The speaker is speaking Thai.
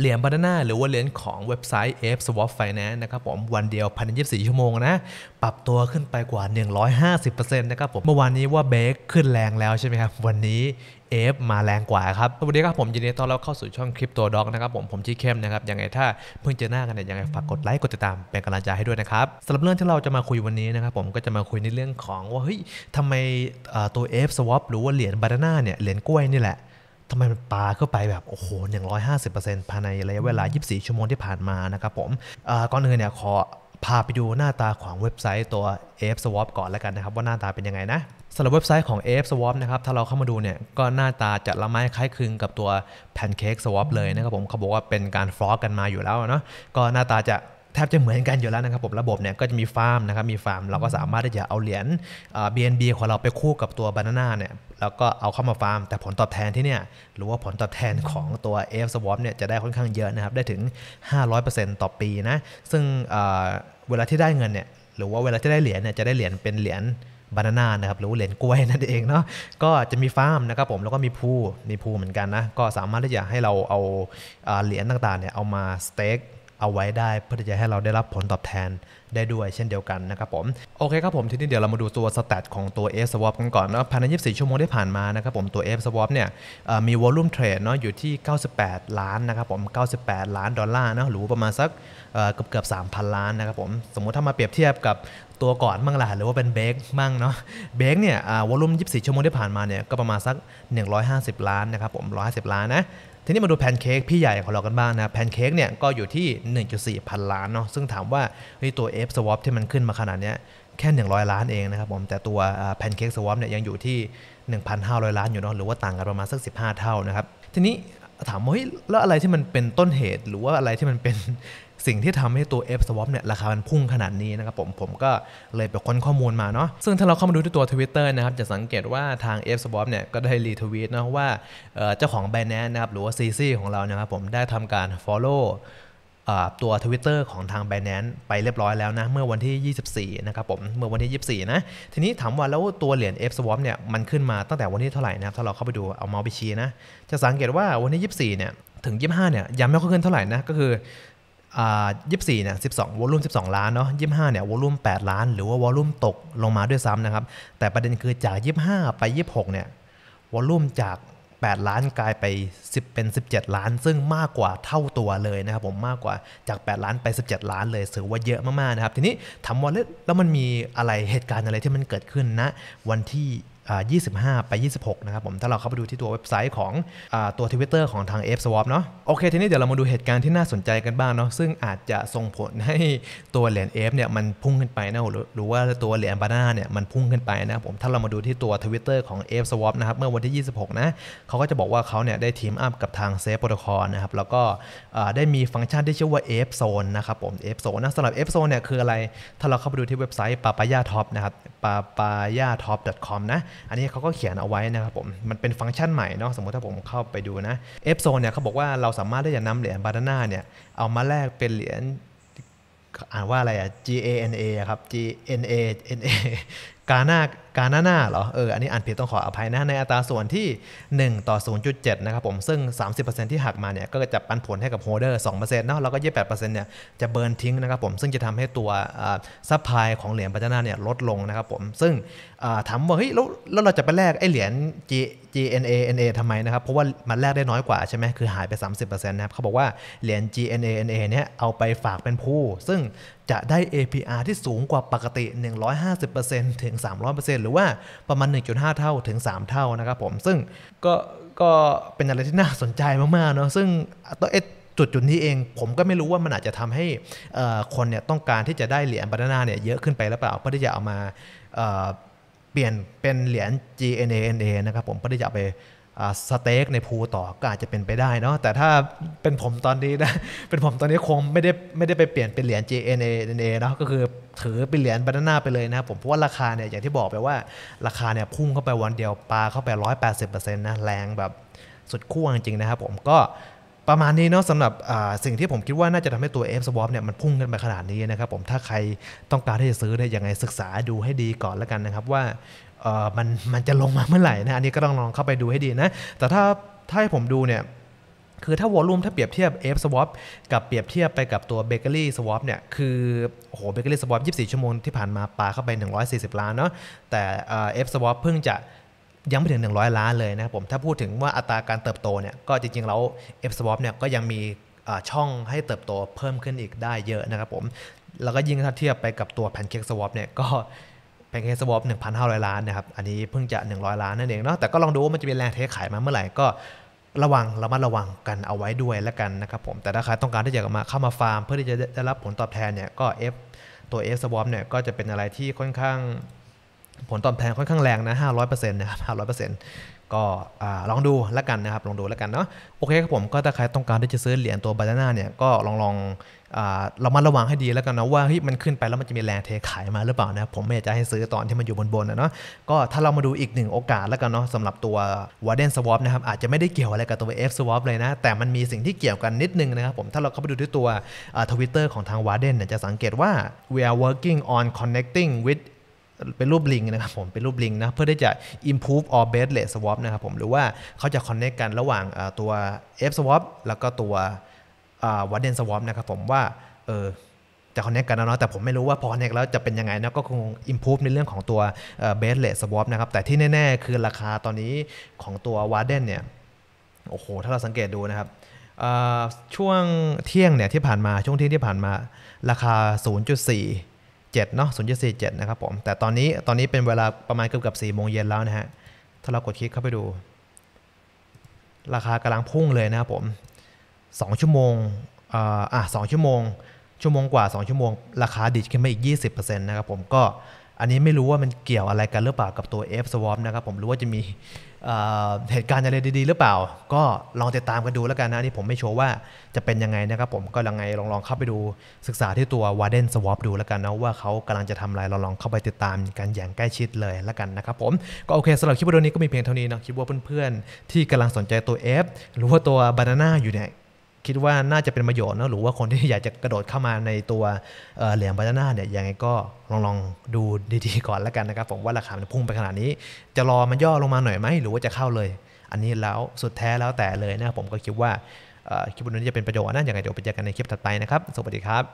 เหรียญบานาน่าหรือว่าเหรียญของเว็บไซต์ F Swap Finance นะครับผมวันเดียวพันยี24 ชั่วโมงนะปรับตัวขึ้นไปกว่า 150%นะครับผมเมื่อวานนี้ว่าเบรกขึ้นแรงแล้วใช่ไหมครับ วันนี้เอฟมาแรงกว่าครับสวัสดีครับผมยินดีต้อนรับเข้าสู่ช่องคลิปตัวด็อกนะครับผม ผมชีเข้มนะครับ ยังไงถ้าเพิ่งเจอหน้ากันเนี่ยยังไงฝากกดไลค์ กดติดตามเป็นกำลังใจให้ด้วยนะครับสำหรับเรื่องที่เราจะมาคุยวันนี้นะครับผมก็จะมาคุยในเรื่องของว่าเฮ้ยทำไมตัวเอฟสวอปหรือว่าเหรียญบานาน่าเนี่ยเหรียญกล้วยนี่แหละทำไมมันปาเข้าไปแบบโอ้โห150%ภายในระยะเวลา 24 ชั่วโมงที่ผ่านมานะครับผมก่อนอื่นเนี่ยขอพาไปดูหน้าตาของเว็บไซต์ตัว AF Swap ก่อนแล้วกันนะครับว่าหน้าตาเป็นยังไงนะสำหรับเว็บไซต์ของ AF Swap นะครับถ้าเราเข้ามาดูเนี่ยก็หน้าตาจะละไม้คล้ายคลึงกับตัว Pancake Swap เลยนะครับผม เขาบอกว่าเป็นการฟลอกกันมาอยู่แล้วเนาะก็หน้าตาจะแทบจะเหมือนกันอยู่แล้วนะครับผมระบบเนี่ยก็จะมีฟาร์มนะครับมีฟาร์มเราก็สามารถที่จะเอาเหรียญ BNB ของเราไปคู่กับตัวบานาน่าเนี่ยแล้วก็เอาเข้ามาฟาร์มแต่ผลตอบแทนที่เนี่ยหรือว่าผลตอบแทนของตัว f s w a p เนี่ยจะได้ค่อนข้างเยอะนะครับ ได้ถึง 500%ต่อปีนะซึ่งเวลาที่ได้เงินเนี่ยหรือว่าเวลาที่ได้เหรียญเนี่ยจะได้เหรียญเป็นเหรียญบานาน่านะครับหรือเหรียญกล้วยนั่นเองเนาะก็จะมีฟาร์มนะครับผมแล้วก็มีพูมีพูเหมือนกันนะก็สามารถที่จะให้เราเอาเหรียญต่างๆเนี่ยเอามาสเต็กเอาไว้ได้เพื่อจะให้เราได้รับผลตอบแทนได้ด้วยเช่นเดียวกันนะครับผม โอเคครับผมทีนี้เดี๋ยวเรามาดูตัวสแตทของตัว F swap กันก่อนนะภายใน 24 ชั่วโมงที่ผ่านมานะครับผมตัว F swap เนี่ยมีวอลุ่มเทรดเนาะอยู่ที่ 98 ล้านนะครับผม 98 ล้านดอลลาร์เนาะหรือประมาณสักเกือบเกือบ 3,000 ล้านนะครับผม สมมุติถ้ามาเปรียบเทียบกับตัวก่อนมั่งล่ะหรือว่าเป็นเบรกมั่งเนาะเบรกเนี่ยวอลุ่ม 24 ชั่วโมงที่ผ่านมาเนี่ยก็ประมาณสัก 150 ล้านนะครับผม 150 ล้านนะทีนี้มาดูแพนเค้กพี่ใหญ่ของเรากันบ้างนะแพนเค้กเนี่ย ก็อยู่ที่ 1.4 พันล้านเนาะ ซึ่งถามว่าตัว F swap ที่มันขึ้นมาขนาดนี้แค่ 100 ล้านเองนะครับผม แต่ตัวแพนเค้กสวอปเนี่ยยังอยู่ที่ 1,500 ล้านอยู่เนาะ หรือว่าต่างกันประมาณสัก15 เท่านะครับ ทีนี้ถามว่าเฮ้ยแล้วอะไรที่มันเป็นต้นเหตุหรือว่าอะไรที่มันเป็นสิ่งที่ทำให้ตัว F swap เนี่ยราคามันพุ่งขนาดนี้นะครับผม ผมก็เลยไปค้นข้อมูลมาเนาะ ซึ่งถ้าเราเข้ามาดูที่ตัว Twitter นะครับ จะสังเกตว่าทาง F swap เนี่ยก็ได้รีทวีตนะว่า เจ้าของ b i n a n c e นะครับ หรือว่า CC ของเรานะครับผม ได้ทำการ follow ตัว Twitter ของทาง b i n a n c e ไปเรียบร้อยแล้วนะ เมื่อวันที่ 24 นะครับผม เมื่อวันที่ 24 นะ ทีนี้ถามว่าแล้วตัวเหรียญ F swap เนี่ย มันขึ้นมาตั้งแต่วันที่เท่าไหร่นะครับ ถ้าเราเข้าไปดูเอาเมาส์ไปชี้นะ จะสังเกตว่าวันที่24เนี่ยถึง25เนี่ยยังไม่ค่อยขึ้นเท่าไหร่นะก็คืยี่สี่เนี่ยสิบสองวอลุ่มสิบสองล้านเนาะยี่สิบห้าเนี่ยวอลุ่มแปดล้าน หรือว่าวอลุ่มตกลงมาด้วยซ้ำนะครับ แต่ประเด็นคือจากยี่สิบห้าไปยี่สิบหกเนี่ยวอลุ่มจากแปดล้านกลายไปิบเป็นสิบเจ็ดล้าน ซึ่งมากกว่าเท่าตัวเลยนะครับผมมากกว่าจากแปดล้านไปสิบเจ็ดล้านเลยถือว่าเยอะมากๆนะครับ ทีนี้ถามว่าแล้วมันมีอะไรเหตุการณ์อะไรที่มันเกิดขึ้นนะ วันที่25 ไป 26 นะครับผม ถ้าเราเข้าไปดูที่ตัวเว็บไซต์ของอตัว Twitter ของทาง f s w a p เนาะโอเค ทีนี้เดี๋ยวเรามาดูเหตุการณ์ที่น่าสนใจกันบ้างเนาะซึ่งอาจจะส่งผลให้ตัวเหรียญ F เนี่ยมันพุ่งขึ้นไปนะหรือว่าตัวเหรียญบาน่าเนี่ยมันพุ่งขึ้นไปนะผมถ้าเรามาดูที่ตัว Twitter ของ f s w a p นะครับเมื่อวันที่ 26 นะเขาก็จะบอกว่าเขาเนี่ยได้ทีมอัพกับทางเซฟโปรโตคอลนะครับแล้วก็ได้มีฟังก์ชันที่ชื่อว่า F Zone นะครับผม F Zone นะสำหรับ F Zone เนี่ยคืออะไรถ้าเราเข้าไปดูที่เว็บไซต์าปายาท็อปนะครับาปายาท็อป com นะอันนี้เขาก็เขียนเอาไว้นะครับผม มันเป็นฟังก์ชันใหม่เนาะสมมติถ้าผมเข้าไปดูนะเอฟโซนเนี่ยเขาบอกว่าเราสามารถที่จะนำเหรียญบานาน่าเนี่ย เอามาแลกเป็นเหรียญ อ่านว่าอะไรอะ G A N A ครับ G N A N A กาหน้ากาหน้าหน้าเหรอเอออันนี้อ่านผิดต้องขออภัยนะในอัตราส่วนที่ 1 ต่อ 0.7 นะครับผม ซึ่ง 30%ที่หักมาเนี่ยก็จะปันผลให้กับโฮเดอร์2%เนาะแล้วก็ 28%เนี่ยจะเบิร์นทิ้งนะครับผม ซึ่งจะทำให้ตัวซัพพลายของเหรียญปัจจันาเนี่ยลดลงนะครับผม ซึ่งถามว่าเฮ้ยแล้วเราจะไปแลกไอ้เหรียญ G GNA NA ทำไมนะครับ เพราะว่ามันแลกได้น้อยกว่าใช่ไหมคือหายไป 30%นะครับเขาบอกว่าเหรียญ GNA NA เนี่ยเอาไปฝากเป็นผู้ซึ่งจะได้ APR ที่สูงกว่าปกติ150%ถึถึง300%หรือว่าประมาณ 1.5 เท่าถึง 3 เท่า นะครับผมซึ่งก็ก็เป็นอะไร ที่น่าสนใจมากๆเนาะซึ่งตัวเอจุดจุดนี้เอง ผมก็ไม่รู้ว่ามันอาจจะทำให้คน เนี่ย ต้องการที่จะได้เหรียญบานาน่าเนี่ยเยอะขึ้นไปหรือเปล่าเพื่อที่จะเอามาเปลี่ยนเป็นเหรียญ GNANA นะครับผมเพื่อที่จะไปสเต็กในภูต่อก็อาจจะเป็นไปได้เนาะแต่ถ้าเป็นผมตอนนี้นะเป็นผมตอนนี้คงไม่ได้ ไม่ได้ไปเปลี่ยนเป็นเหรียญ GNA นะก็คือถือเป็นเหรียญบานาน่าไปเลยนะครับ ผมเพราะว่าราคาเนี่ย อย่างที่บอกไปว่า ราคาเนี่ย พุ่งเข้าไปวันเดียวปลาเข้าไป 180%นะแรงแบบสุดขั้วจริงๆนะครับผมก็ประมาณนี้เนาะสำหรับสิ่งที่ผมคิดว่าน่าจะทำให้ตัว F swap เนี่ย มันพุ่งกันไปขนาดนี้นะครับ ผมถ้าใครต้องการที่จะซื้อเนี่ยยังไงศึกษาดูให้ดีก่อนแล้วกันนะครับว่ามันมันจะลงมาเมื่อไหร่นะอันนี้ก็ต้องลองเข้าไปดูให้ดีนะ แต่ถ้าถ้าให้ผมดูเนี่ยคือถ้าวอลลุ่มถ้าเปรียบเทียบ F swap กับเปรียบเทียบไปกับตัว Bakery swap เนี่ย คือโอ้โห Bakery swap 24 ชั่วโมงที่ผ่านมาปาเข้าไป 140 ล้านเนาะ แต่เอฟสวอปเพิ่งจะยังไม่ถึง 100 ล้านเลยนะผม ถ้าพูดถึงว่าอัตราการเติบโตเนี่ย ก็จริงๆ แล้ว F swap เนี่ยก็ยังมีช่องให้เติบโตเพิ่มขึ้นอีกได้เยอะนะครับผม แล้วก็ยิ่งถ้าเทียบไปกับตัวแพนเค้กสวอปเนี่ย ก็แพนเค้กสวอป1,500 ล้านนะครับ อันนี้เพิ่งจะ 100 ล้านนั่นเองเนาะ แต่ก็ลองดูว่ามันจะเป็นแรงเทขายมาเมื่อไหร่ก็ระวังระมัดระวังกันเอาไว้ด้วยแล้วกันนะครับผม แต่ถ้าใครต้องการที่จะมาเข้ามาฟาร์ม เพื่อที่จะได้รับผลตอบแทนเนี่ย ก็ F ตัว F swap เนี่ย ก็จะเป็นอะไรที่ค่อนข้างผลตอบแทนค่อนข้างแรงนะ500%นะครับ500%ก็ลองดูแล้วกันนะครับ ลองดูแล้วกันเนาะ โอเคครับผม ก็ถ้าใครต้องการที่จะซื้อเหรียญตัวบาดาน่าเนี่ย ก็ลองลองเรามาระวังให้ดีแล้วกันนะว่าฮมันขึ้นไปแล้วมันจะมีแรงเทขายมาหรือเปล่านะผมไม่อยากจะให้ซื้อตอนที่มันอยู่บนๆนะเนาะ ก็ถ้าเรามาดูอีกหนึ่งโอกาสแล้วกันเนาะสำหรับตัว w a r d e n Swap นะครับ อาจจะไม่ได้เกี่ยวอะไรกับตัว F Swap เลยนะ แต่มันมีสิ่งที่เกี่ยวกันนิดนึงนะครับผม ถ้าเราเข้าไปดูที่ตัวทวิตเตอร์ของทาง w a r d e n เนี่ยจะสังเกตว่า we are working on connecting with เป็นรูปลิงนะครับผม เป็นรูปลิงนะ เพื่อที่จะ improve or base l e swap นะครับผม หรือว่าเขาจะ connect กันระหว่างตัว f swap แล้วก็ตัว warden swap นะครับผมว่าเออจะคอนเนคกันแล้วเนาะ แต่ผมไม่รู้ว่าพอคอนเนคแล้วจะเป็นยังไงนะก็คง improve ในเรื่องของตัวเบสเลสสวอปนะครับ แต่ที่แน่ ๆ คือราคาตอนนี้ของตัววาร์เดนเนี่ย โอ้โห ถ้าเราสังเกตดูนะครับ ช่วงเที่ยงเนี่ยที่ผ่านมา ช่วงเที่ยงที่ผ่านมาราคา 0.4 7เนาะ0็ดนะครับผม แต่ตอนนี้ ตอนนี้เป็นเวลาประมาณเกือบเกือบ4โมงเย็นแล้วนะฮะ ถ้าเรากดคลิกเข้าไปดู ราคากำลังพุ่งเลยนะครับผม2ชั่วโมง อ่าสองชั่วโมง ชั่วโมงกว่า2ชั่วโมง ราคาดิงขึ้นมาอีก20%นะครับผม ก็อันนี้ไม่รู้ว่ามันเกี่ยวอะไรกันหรือเปล่ากับตัว F swap นะครับผมรู้ว่าจะมีเหตุการณ์อะไรดีๆหรือเปล่า ก็ลองติดตามกันดูแล้วกันนะนี่ผมไม่โชว์ว่าจะเป็นยังไงนะครับผมก็ยังไงลองลองเข้าไปดูศึกษาที่ตัว Warden Swap ดูแล้วกันนะ ว่าเขากำลังจะทำอะไรลองลองเข้าไปติดตามกันอย่างใกล้ชิดเลยแล้วกันนะครับผมก็โอเคสำหรับคลิปวิดีโอนี้ก็มีเพียงเท่านี้นะคิดว่าเพื่อนๆที่กำลังสนใจตัว F หรือว่าตัว Banana อยู่เนี่ยคิดว่าน่าจะเป็นประโยชน์นะหรือว่าคนที่อยากจะกระโดดเข้ามาในตัวเหรียญบาจานาเนี่ยยังไงก็ลองลองดูดีๆก่อนแล้วกันนะครับผมว่าราคามันพุ่งไปขนาดนี้ จะรอมันย่อลงมาหน่อยไหมหรือว่าจะเข้าเลย อันนี้แล้วสุดแท้แล้วแต่เลยนะครับผมก็คิดว่าคลิปนี้จะเป็นประโยชน์นะยังไงเดี๋ยวไปเจอกันในคลิปถัดไปนะครับสวัสดีครับ